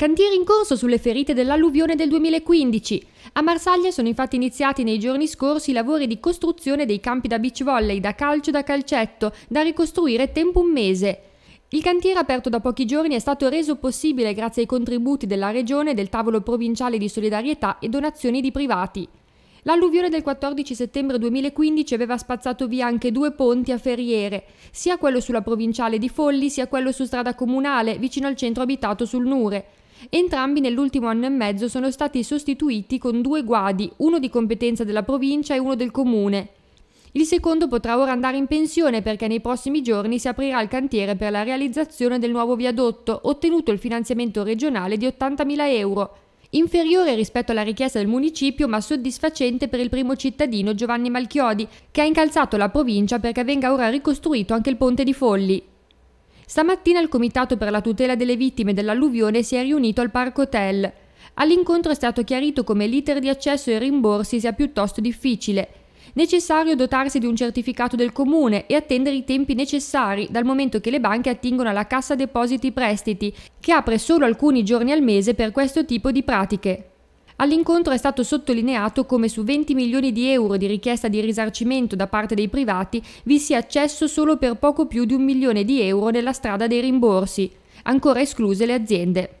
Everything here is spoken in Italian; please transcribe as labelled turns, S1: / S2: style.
S1: Cantieri in corso sulle ferite dell'alluvione del 2015. A Marsaglia sono infatti iniziati nei giorni scorsi i lavori di costruzione dei campi da beach volley, da calcio e da calcetto, da ricostruire tempo un mese. Il cantiere aperto da pochi giorni è stato reso possibile grazie ai contributi della Regione, del Tavolo Provinciale di Solidarietà e donazioni di privati. L'alluvione del 14 settembre 2015 aveva spazzato via anche due ponti a ferriere, sia quello sulla provinciale di Folli sia quello su strada comunale, vicino al centro abitato sul Nure. Entrambi nell'ultimo anno e mezzo sono stati sostituiti con due guadi, uno di competenza della provincia e uno del comune. Il secondo potrà ora andare in pensione perché nei prossimi giorni si aprirà il cantiere per la realizzazione del nuovo viadotto, ottenuto il finanziamento regionale di 80.000 euro inferiore rispetto alla richiesta del municipio ma soddisfacente per il primo cittadino Giovanni Malchiodi, che ha incalzato la provincia perché venga ora ricostruito anche il ponte di Folli. Stamattina il Comitato per la tutela delle vittime dell'alluvione si è riunito al Parco Hotel. All'incontro è stato chiarito come l'iter di accesso ai rimborsi sia piuttosto difficile. Necessario dotarsi di un certificato del comune e attendere i tempi necessari dal momento che le banche attingono alla Cassa Depositi Prestiti, che apre solo alcuni giorni al mese per questo tipo di pratiche. All'incontro è stato sottolineato come su 20 milioni di euro di richiesta di risarcimento da parte dei privati vi sia accesso solo per poco più di un milione di euro nella strada dei rimborsi, ancora escluse le aziende.